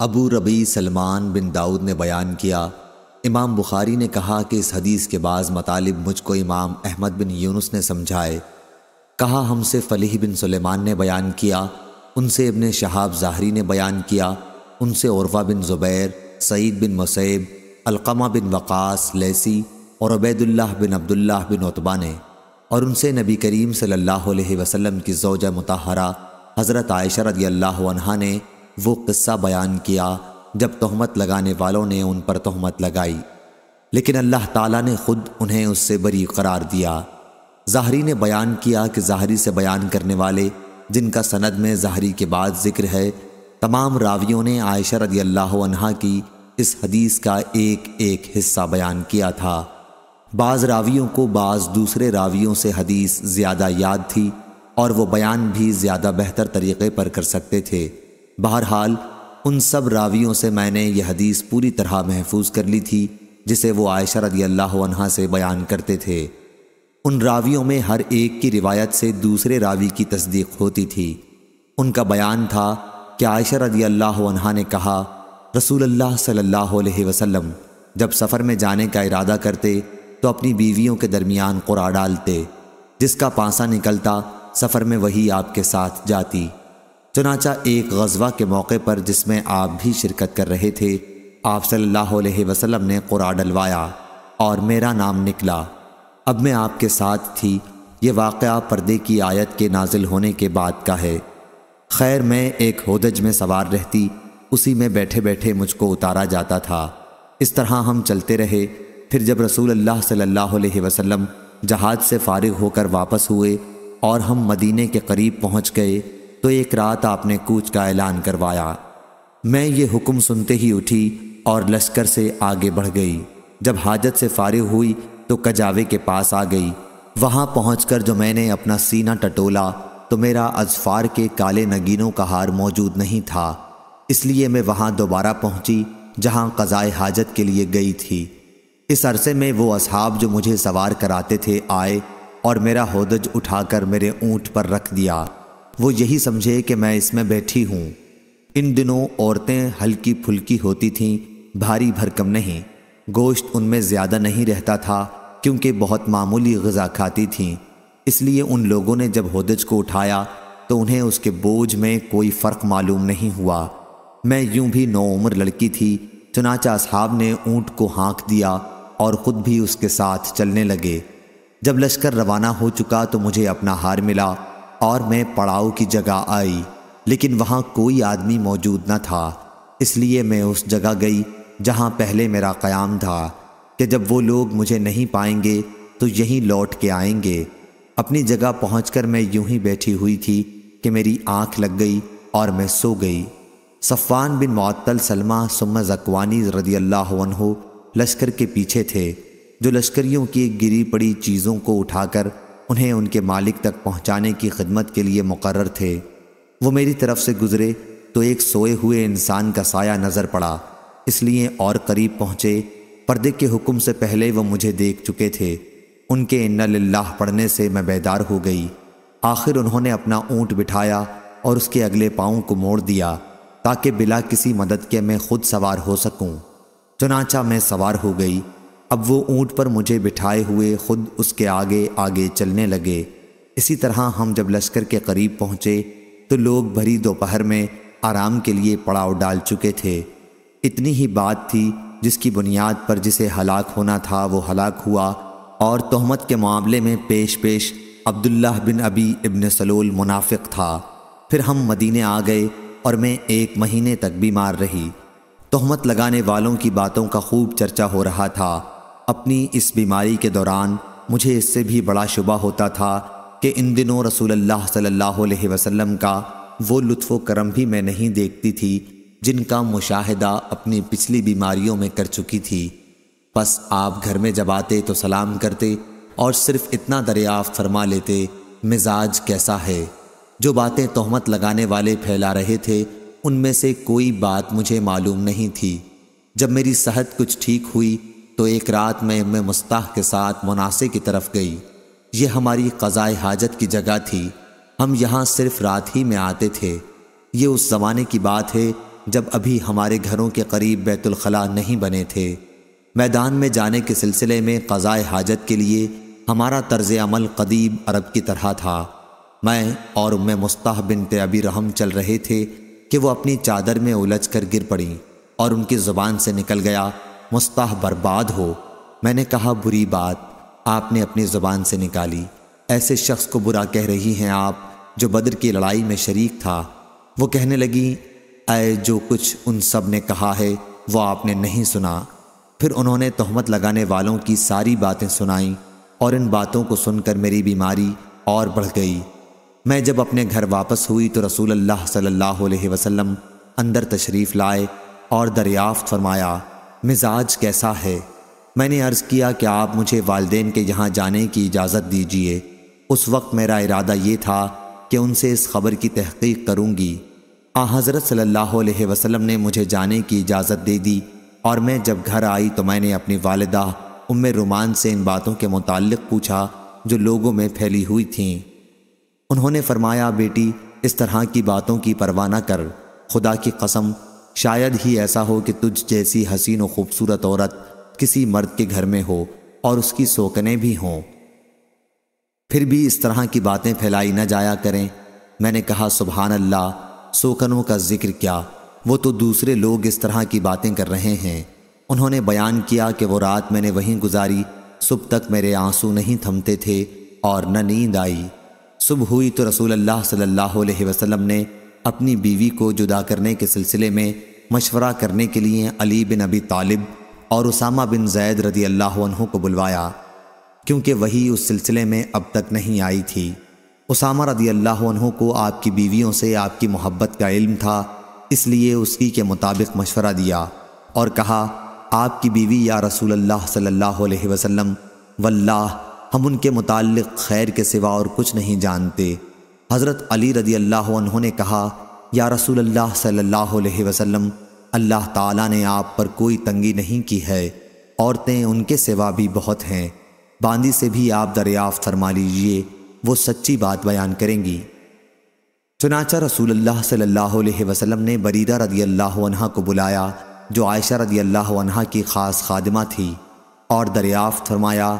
अबू रबी सलमान बिन दाऊद ने बयान किया इमाम बुखारी ने कहा कि इस हदीस के बाद मतालिब मुझको इमाम अहमद बिन यूनुस ने समझाए कहा हमसे फलीह बिन सुलेमान ने बयान किया उनसे इबन शहाब जाहरी ने बयान किया उनसे औरवा बिन ज़ुबैर सईद बिन मसैब अलकमा बिन वक़ास लेसी और अबैदुल्ला बिन अब्दुल्ला बिन उतबा ने और उनसे नबी करीम सल्लल्लाहु अलैहि वसल्लम की जोजा मतहरा हज़रत आयशरत अल्लाह ने वो किस्सा बयान किया जब तहमत लगाने वालों ने उन पर तहमत लगाई लेकिन अल्लाह ताला ने खुद उन्हें उससे बरी करार दिया ज़ाहरी ने बयान किया कि ज़ाहरी से बयान करने वाले जिनका सनद में ज़ाहरी के बाद जिक्र है तमाम रावियों ने आयशा रदी अल्लाह की इस हदीस का एक एक हिस्सा बयान किया था बाज़ रावियों को बाज़ दूसरे रावियों से हदीस ज़्यादा याद थी और वो बयान भी ज़्यादा बेहतर तरीके पर कर सकते थे बहरहाल उन सब रावियों से मैंने यह हदीस पूरी तरह महफूज कर ली थी जिसे वो आयशा रदी अल्लाह से बयान करते थे उन रावियों में हर एक की रिवायत से दूसरे रावी की तस्दीक होती थी उनका बयान था कि आयशा रदी अल्लाह ने कहा रसूल अल्लाह सल्लल्लाहु अलैहि वसल्लम जब सफ़र में जाने का इरादा करते तो अपनी बीवियों के दरमियान कुरा डालते जिसका पासा निकलता सफ़र में वही आपके साथ जाती चनाचा एक गजवा के मौके पर जिसमें आप भी शिरकत कर रहे थे आप सल्लल्लाहु अलैहि ने कुरा डलवाया और मेरा नाम निकला अब मैं आपके साथ थी ये वाक़ पर्दे की आयत के नाजिल होने के बाद का है खैर मैं एक होदज में सवार रहती उसी में बैठे बैठे मुझको उतारा जाता था इस तरह हम चलते रहे फिर जब रसूल अल्लाह सल्लल्लाहु अलैहि वसल्लम जहाज़ से फारिग होकर वापस हुए और हम मदीने के करीब पहुंच गए तो एक रात आपने कूच का ऐलान करवाया मैं ये हुक्म सुनते ही उठी और लश्कर से आगे बढ़ गई जब हाजत से फारिग हुई तो कजावे के पास आ गई वहाँ पहुँच जो मैंने अपना सीना टटोला तो मेरा अजफार के काले नगीनों का हार मौजूद नहीं था इसलिए मैं वहाँ दोबारा पहुँची जहाँ कज़ाए हाजत के लिए गई थी इस अरसे में वो असहाब जो मुझे सवार कराते थे आए और मेरा होदज उठाकर मेरे ऊँट पर रख दिया वो यही समझे कि मैं इसमें बैठी हूँ इन दिनों औरतें हल्की फुल्की होती थीं भारी भरकम नहीं गोश्त उनमें ज़्यादा नहीं रहता था क्योंकि बहुत मामूली गज़ा खाती थीं इसलिए उन लोगों ने जब होदज को उठाया तो उन्हें उसके बोझ में कोई फ़र्क मालूम नहीं हुआ मैं यूं भी उम्र लड़की थी चुनाचा साहब ने ऊँट को हाँक दिया और ख़ुद भी उसके साथ चलने लगे जब लश्कर रवाना हो चुका तो मुझे अपना हार मिला और मैं पड़ाव की जगह आई लेकिन वहाँ कोई आदमी मौजूद न था इसलिए मैं उस जगह गई जहाँ पहले मेरा क़याम था कि जब वो लोग मुझे नहीं पाएंगे तो यहीं लौट के आएंगे अपनी जगह पहुँच मैं यूं ही बैठी हुई थी कि मेरी आँख लग गई और मैं सो गई सफ़ान बिन मअतल सलमा सुम जकवानी रदी अल्लाह लश्कर के पीछे थे जो लश्करियों की गिरी पड़ी चीज़ों को उठाकर उन्हें उनके मालिक तक पहुंचाने की खिदमत के लिए मुकर थे वो मेरी तरफ से गुजरे तो एक सोए हुए इंसान का साया नज़र पड़ा इसलिए और करीब पहुंचे पर्दे के हुक्म से पहले वो मुझे देख चुके थे उनके इन लाह पढ़ने से मैं बेदार हो गई आखिर उन्होंने अपना ऊँट बिठाया और उसके अगले पाँव को मोड़ दिया ताकि बिला किसी मदद के मैं खुद सवार हो सकूं। चुनाचा मैं सवार हो गई अब वो ऊँट पर मुझे बिठाए हुए खुद उसके आगे आगे चलने लगे इसी तरह हम जब लश्कर के करीब पहुँचे तो लोग भरी दोपहर में आराम के लिए पड़ाव डाल चुके थे इतनी ही बात थी जिसकी बुनियाद पर जिसे हलाक होना था वो हलाक हुआ और तहमत के मामले में पेश पेश अब्दुल्लाह बिन अबी इबन सलोल मुनाफिक था फिर हम मदीने आ गए और मैं एक महीने तक बीमार रही तहमत लगाने वालों की बातों का खूब चर्चा हो रहा था अपनी इस बीमारी के दौरान मुझे इससे भी बड़ा शुबा होता था कि इन दिनों अल्लाह सल्लल्लाहु अलैहि वसल्लम का वो लुत्फ़ करम भी मैं नहीं देखती थी जिनका मुशाहिदा अपनी पिछली बीमारियों में कर चुकी थी बस आप घर में जब आते तो सलाम करते और सिर्फ इतना दरियाफ़ फरमा लेते मिजाज कैसा है जो बातें तोहमत लगाने वाले फैला रहे थे उनमें से कोई बात मुझे मालूम नहीं थी जब मेरी सेहत कुछ ठीक हुई तो एक रात मैं अम मुस्ताह के साथ मुनासे की तरफ गई ये हमारी कज़ाए हाजत की जगह थी हम यहाँ सिर्फ रात ही में आते थे ये उस ज़माने की बात है जब अभी हमारे घरों के करीब बैतुलखला नहीं बने थे मैदान में जाने के सिलसिले में कज़ाए हाजत के लिए हमारा तर्ज अमल कदीम अरब की तरह था मैं और उम मुस्ताह बिन अबी रहम चल रहे थे कि वो अपनी चादर में उलझ कर गिर पड़ी और उनकी ज़ुबान से निकल गया मुस्ताह बर्बाद हो मैंने कहा बुरी बात आपने अपनी ज़बान से निकाली ऐसे शख्स को बुरा कह रही हैं आप जो बद्र की लड़ाई में शरीक था वो कहने लगी अय जो कुछ उन सब ने कहा है वो आपने नहीं सुना फिर उन्होंने तहमत लगाने वालों की सारी बातें सुनाई और इन बातों को सुनकर मेरी बीमारी और बढ़ गई मैं जब अपने घर वापस हुई तो रसूल अल्लाह सल्लल्लाहु अलैहि वसल्लम अंदर तशरीफ़ लाए और दरियाफ़त फरमाया मिजाज कैसा है मैंने अर्ज़ किया कि आप मुझे वालदेन के यहाँ जाने की इजाज़त दीजिए उस वक्त मेरा इरादा ये था कि उनसे इस खबर की तहकीक करूँगी आ हाँ, हज़रत सल्लल्लाहु अलैहि वसल्लम ने मुझे जाने की इजाज़त दे दी और मैं जब घर आई तो मैंने अपनी वालदा उम रुमान से इन बातों के मुतल पूछा जो लोगों में फैली हुई थीं उन्होंने फरमाया बेटी इस तरह की बातों की परवाह न कर खुदा की कसम शायद ही ऐसा हो कि तुझ जैसी हसीन व खूबसूरत औरत किसी मर्द के घर में हो और उसकी सोकने भी हों फिर भी इस तरह की बातें फैलाई न जाया करें मैंने कहा सुबहान अल्लाह सोकनों का जिक्र क्या वो तो दूसरे लोग इस तरह की बातें कर रहे हैं उन्होंने बयान किया कि वो रात मैंने वहीं गुजारी सुबह तक मेरे आंसू नहीं थमते थे और न नींद आई सुबह हुई तो रसूल अल्लाह सल्लल्लाहु अलैहि वसल्लम ने अपनी बीवी को जुदा करने के सिलसिले में मशवरा करने के लिए अली बिन अबी तालिब और उसामा बिन जैद रदी अल्लाह को बुलवाया क्योंकि वही उस सिलसिले में अब तक नहीं आई थी उसामा रदी अल्लाह को आपकी बीवियों से आपकी मोहब्बत का इल्म था इसलिए उसकी के मुताबिक मशवरा दिया और कहा आपकी बीवी या रसूल अल्लाह सल्लल्लाहु अलैहि वसल्लम वल्लाह हम उनके मुतालिक खैर के सिवा और कुछ नहीं जानते हज़रत अली रदी अल्लाह उन्होंने कहा या रसूल अल्लाह सल्लल्लाहु अलैहि वसल्लम अल्लाह ताला ने आप पर कोई तंगी नहीं की है औरतें उनके सिवा भी बहुत हैं बांदी से भी आप दरियाफ़ फरमा लीजिए वो सच्ची बात बयान करेंगी चुनाचा रसूल सल्लल्लाहु अलैहि वसल्लम ने बरीदा रदी अल्लाह अनहा को बुलाया जो आयशा रदी अल्लाह अनहा की ख़ास खादमा थी और दरियाफ़ फरमाया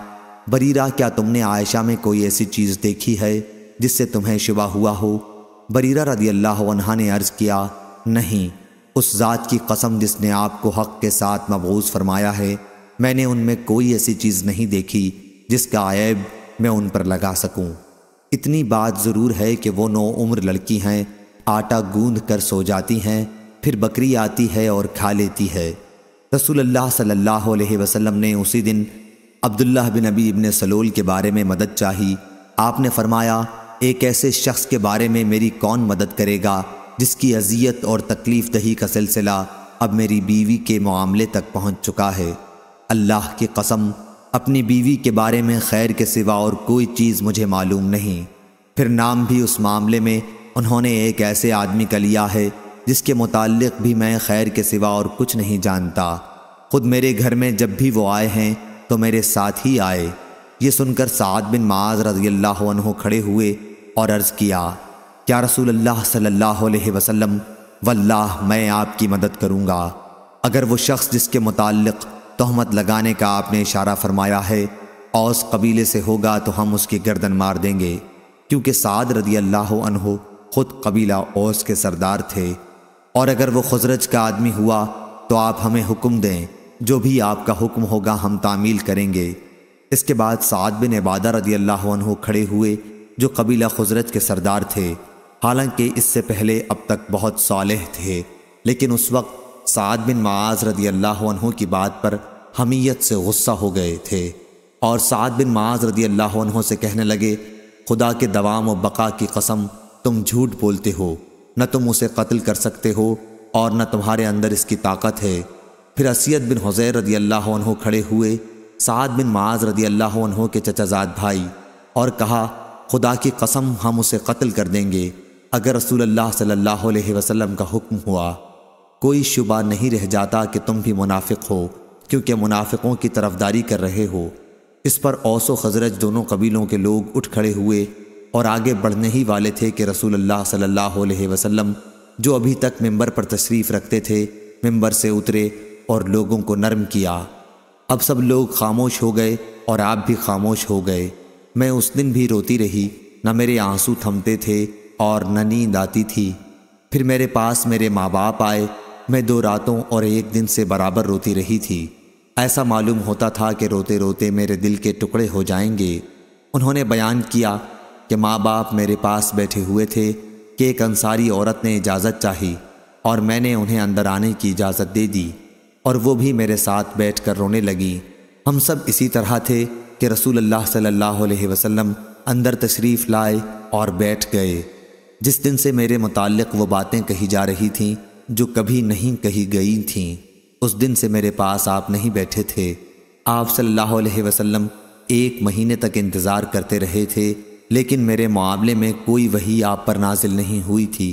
बरीरा क्या तुमने आयशा में कोई ऐसी चीज़ देखी है जिससे तुम्हें शिवा हुआ हो बरीरा रदी अल्लाह ने अर्ज़ किया नहीं उस ज़ात की कसम जिसने आपको हक के साथ मबूज़ फरमाया है मैंने उनमें कोई ऐसी चीज़ नहीं देखी जिसका आयब मैं उन पर लगा सकूं। इतनी बात ज़रूर है कि वो नौ उम्र लड़की हैं आटा गूंद कर सो जाती हैं फिर बकरी आती है और खा लेती है रसूलुल्लाह सल्लल्लाहु अलैहि वसल्लम ने उसी दिन अब्दुल्ला बिन नबी इबन सलोल के बारे में मदद चाही आपने फरमाया एक ऐसे शख्स के बारे में मेरी कौन मदद करेगा जिसकी अजियत और तकलीफ़ दही का सिलसिला अब मेरी बीवी के मामले तक पहुंच चुका है अल्लाह की कसम अपनी बीवी के बारे में खैर के सिवा और कोई चीज़ मुझे मालूम नहीं फिर नाम भी उस मामले में उन्होंने एक ऐसे आदमी का लिया है जिसके मुतालिक भी मैं खैर के सिवा और कुछ नहीं जानता खुद मेरे घर में जब भी वो आए हैं तो मेरे साथ ही आए ये सुनकर साद बिन माज रजील्ला खड़े हुए और अर्ज किया क्या रसूल अल्लाह सल्लल्लाहु अलैहि वसल्लम वल्लाह मैं आपकी मदद करूँगा अगर वो शख्स जिसके मुतालिक तहमत लगाने का आपने इशारा फरमाया है औस कबीले से होगा तो हम उसकी गर्दन मार देंगे क्योंकि साद रदी अल्लाह अनहो खुद कबीला ओस के सरदार थे और अगर वो खजरज का आदमी हुआ तो आप हमें हुक्म दें जो भी आपका हुक्म होगा हम तामील करेंगे इसके बाद साद बिन इबादा रदी अल्लाह खड़े हुए जो कबीला खुजरत के सरदार थे हालांकि इससे पहले अब तक बहुत सालह थे लेकिन उस वक्त साद बिन माज रदी अल्लाह की बात पर हमीयत से गुस्सा हो गए थे और साद बिन माज रदी अल्लाह से कहने लगे खुदा के दवाम व बका की कसम तुम झूठ बोलते हो न तुम उसे कत्ल कर सकते हो और न तुम्हारे अंदर इसकी ताकत है फिर असीयत बिन हुजैर रदी अल्लाह खड़े हुए साद बिन माज रदी अल्लाह के चचाजाद भाई और कहा खुदा की कसम हम उसे कत्ल कर देंगे अगर रसूलुल्लाह सल्लल्लाहु अलैहि वसल्लम का हुक्म हुआ कोई शुबा नहीं रह जाता कि तुम भी मुनाफिक हो क्योंकि मुनाफिकों की तरफदारी कर रहे हो इस पर औसो खजरज दोनों कबीलों के लोग उठ खड़े हुए और आगे बढ़ने ही वाले थे कि रसूलुल्लाह सल्लल्लाहु अलैहि वसल्लम जो अभी तक मेंबर पर तशरीफ़ रखते थे मेंबर से उतरे और लोगों को नरम किया अब सब लोग खामोश हो गए और आप भी खामोश हो गए मैं उस दिन भी रोती रही न मेरे आंसू थमते थे और न नींद आती थी फिर मेरे पास मेरे माँ बाप आए मैं दो रातों और एक दिन से बराबर रोती रही थी ऐसा मालूम होता था कि रोते रोते मेरे दिल के टुकड़े हो जाएंगे उन्होंने बयान किया कि माँ बाप मेरे पास बैठे हुए थे कि एक अंसारी औरत ने इजाज़त चाही और मैंने उन्हें अंदर आने की इजाज़त दे दी और वो भी मेरे साथ बैठ कर रोने लगी हम सब इसी तरह थे कि रसूल अल्लाह सल्लल्लाहु अलैहि वसल्लम अंदर तशरीफ़ लाए और बैठ गए जिस दिन से मेरे मुतालिक वो बातें कही जा रही थीं जो कभी नहीं कही गई थीं उस दिन से मेरे पास आप नहीं बैठे थे आप सल्लल्लाहु अलैहि वसल्लम एक महीने तक इंतज़ार करते रहे थे लेकिन मेरे मामले में कोई वही आप पर नाजिल नहीं हुई थी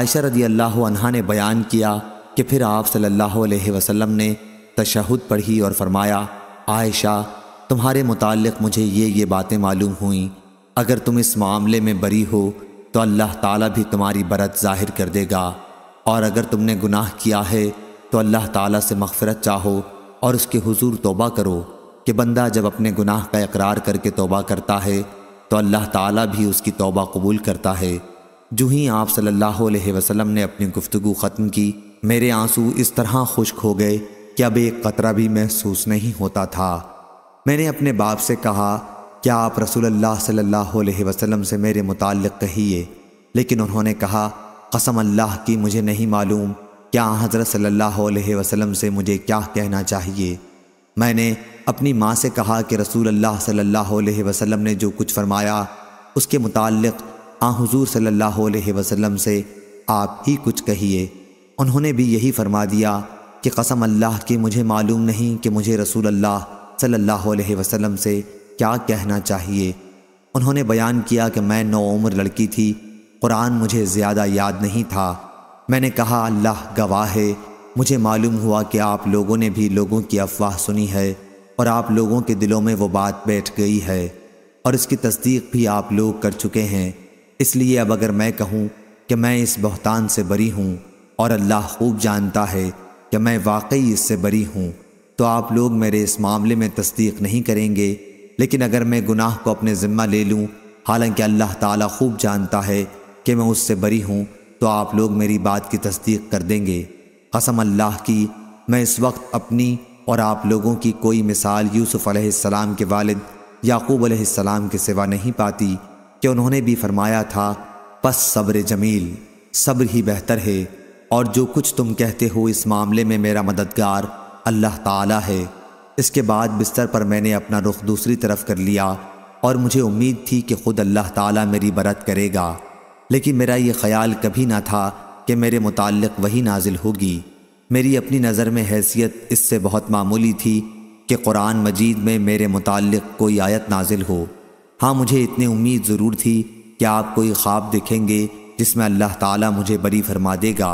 आयशा रदी अल्लाह ने बयान किया कि फिर आप सल्लल्लाहु अलैहि वसल्लम ने तशहद पढ़ी और फरमाया आयशा तुम्हारे मुतालिक मुझे ये ये बातें मालूम हुई अगर तुम इस मामले में बरी हो तो अल्लाह ताला भी तुम्हारी बरत ज़ाहिर कर देगा और अगर तुमने गुनाह किया है तो अल्लाह ताला से मगफरत चाहो और उसके हुजूर तोबा करो कि बंदा जब अपने गुनाह का इकरार करके तोबा करता है तो अल्लाह ताला भी उसकी तोबा कबूल करता है जो ही आप सल्लल्लाहु अलैहि वसल्लम ने अपनी गुफ्तु ख़त्म की मेरे आंसू इस तरह खुश्क हो गए कि अब एक कतरा भी महसूस नहीं होता था मैंने अपने बाप से कहा क्या आप रसूलुल्लाह सल्लल्लाहु अलैहि वसल्लम से मेरे मुतालिक कहिए लेकिन उन्होंने कहा कसम अल्लाह की मुझे नहीं मालूम क्या हज़रत सल्लल्लाहु अलैहि वसल्लम से मुझे क्या कहना चाहिए मैंने अपनी माँ से कहा कि रसूल अल्लाह सल्लल्लाहु अलैहि वसल्लम ने जो कुछ फरमाया उसके मुतालिक आ हाँ हुजूर सल्लल्लाहु अलैहि वसल्लम से आप ही कुछ कहिए उन्होंने भी यही फरमा दिया कि कसम अल्लाह की मुझे मालूम नहीं कि मुझे रसूल अल्लाह सल्लल्लाहु अलैहि वसल्लम से क्या कहना चाहिए उन्होंने बयान किया कि मैं नौ उम्र लड़की थी कुरान मुझे ज़्यादा याद नहीं था मैंने कहा अल्लाह गवाह है मुझे मालूम हुआ कि आप लोगों ने भी लोगों की अफवाह सुनी है और आप लोगों के दिलों में वो बात बैठ गई है और इसकी तस्दीक भी आप लोग कर चुके हैं इसलिए अब अगर मैं कहूँ कि मैं इस बहतान से बरी हूँ और अल्लाह खूब जानता है कि मैं वाकई इससे बरी हूँ तो आप लोग मेरे इस मामले में तस्दीक नहीं करेंगे लेकिन अगर मैं गुनाह को अपने ज़िम्मा ले लूँ हालांकि अल्लाह ताला खूब जानता है कि मैं उससे बरी हूँ तो आप लोग मेरी बात की तस्दीक कर देंगे कसम अल्लाह की मैं इस वक्त अपनी और आप लोगों की कोई मिसाल यूसुफ़ सलाम के वालिद याकूब सलाम के सिवा नहीं पाती कि उन्होंने भी फरमाया था बस सब्र जमील सब्र ही बेहतर है और जो कुछ तुम कहते हो इस मामले में मेरा मददगार अल्लाह ताला है इसके बाद बिस्तर पर मैंने अपना रुख दूसरी तरफ कर लिया और मुझे उम्मीद थी कि ख़ुद अल्लाह ताला मेरी बरत करेगा लेकिन मेरा ये ख्याल कभी ना था कि मेरे मुतालिक वही नाजिल होगी मेरी अपनी नज़र में हैसियत इससे बहुत मामूली थी कि कुरान मजीद में मेरे मुतालिक कोई आयत नाजिल हो हाँ मुझे इतनी उम्मीद ज़रूर थी कि आप कोई ख्वाब देखेंगे जिसमें अल्लाह ताला मुझे बरी फरमा देगा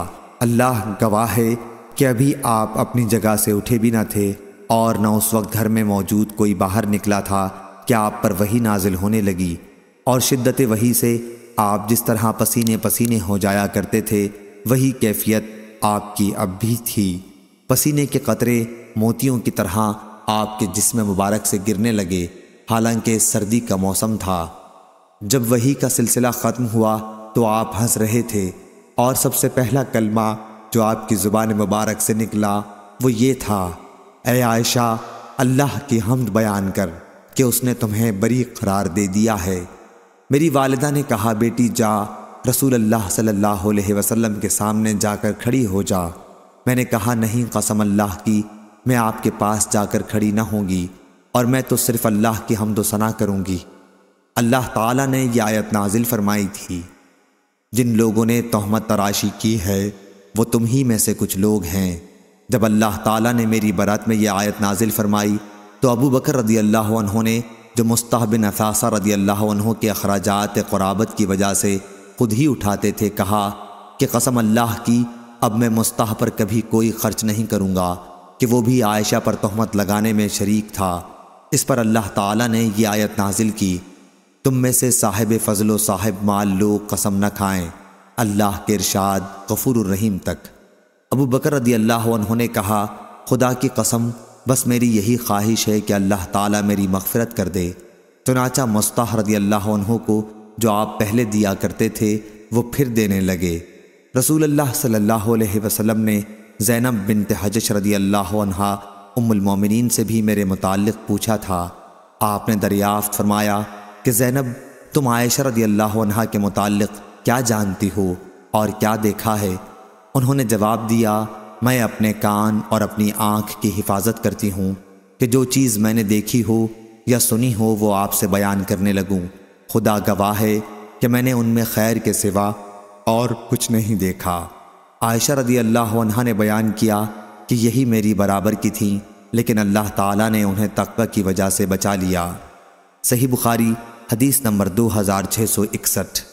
अल्लाह गवाह है कि अभी आप अपनी जगह से उठे भी ना थे और न उस वक्त घर में मौजूद कोई बाहर निकला था कि आप पर वही नाजिल होने लगी और शिद्दत वही से आप जिस तरह पसीने पसीने हो जाया करते थे वही कैफियत आपकी अब भी थी पसीने के कतरे मोतियों की तरह आपके जिसम मुबारक से गिरने लगे हालांकि सर्दी का मौसम था जब वही का सिलसिला ख़त्म हुआ तो आप हंस रहे थे और सबसे पहला कलमा जो आपकी ज़ुबान मुबारक से निकला वो ये था ए आयशा अल्लाह की हमद बयान कर कि उसने तुम्हें बरी करार दे दिया है मेरी वालदा ने कहा बेटी जा रसूल अल्लाह सल्लल्लाहु अलैहि वसल्लम के सामने जाकर खड़ी हो जा मैंने कहा नहीं कसम अल्लाह की मैं आपके पास जाकर खड़ी ना होंगी और मैं तो सिर्फ़ अल्लाह की हमद सना करूँगी अल्लाह ताला ने यह आयत नाजिल फरमाई थी जिन लोगों ने तहमत तराशी की है वो तुम ही में से कुछ लोग हैं जब अल्लाह ताला ने मेरी बरात में ये आयत नाजिल फरमाई तो अबू बकर रदी अल्लाह ने जो मुस्ताबिन बिन असासा रदी अल्लाह के अखराज क़राबत की वजह से खुद ही उठाते थे कहा कि कसम अल्लाह की अब मैं मुस्ताह पर कभी कोई खर्च नहीं करूँगा कि वो भी आयशा पर तहमत लगाने में शरीक था इस पर अल्लाह ताला ने यह आयत नाजिल की तुम में से साहिब फ़जलो साहिब माल लोग कसम न खाएं अल्लाह के इरशाद गफूर रहीम तक अबू बकर रदी अल्लाह ने कहा खुदा की कसम बस मेरी यही ख्वाहिश है कि अल्लाह ताला मेरी मगफरत कर दे चुनाचा मुस्ताह रदी अल्लाह को जो आप पहले दिया करते थे वो फिर देने लगे रसूल अल्लाह सल्लल्लाहु अलैहि वसल्लम ने जैनब बिन तहजश रदी अल्लाह उम्मिन से भी मेरे मुतल पूछा था आपने दरियाफ्त फरमाया कि जैनब तुम आयशा रदी अल्लाह के मुतक़ क्या जानती हो और क्या देखा है उन्होंने जवाब दिया मैं अपने कान और अपनी आँख की हिफाजत करती हूँ कि जो चीज़ मैंने देखी हो या सुनी हो वो आपसे बयान करने लगूँ खुदा गवाह है कि मैंने उनमें खैर के सिवा और कुछ नहीं देखा आयशा रदी अल्लाह ने बयान किया कि यही मेरी बराबर की थी लेकिन अल्लाह ताला ने उन्हें तकबा की वजह से बचा लिया सही बुखारी हदीस नंबर दो हज़ार छः सौ इकसठ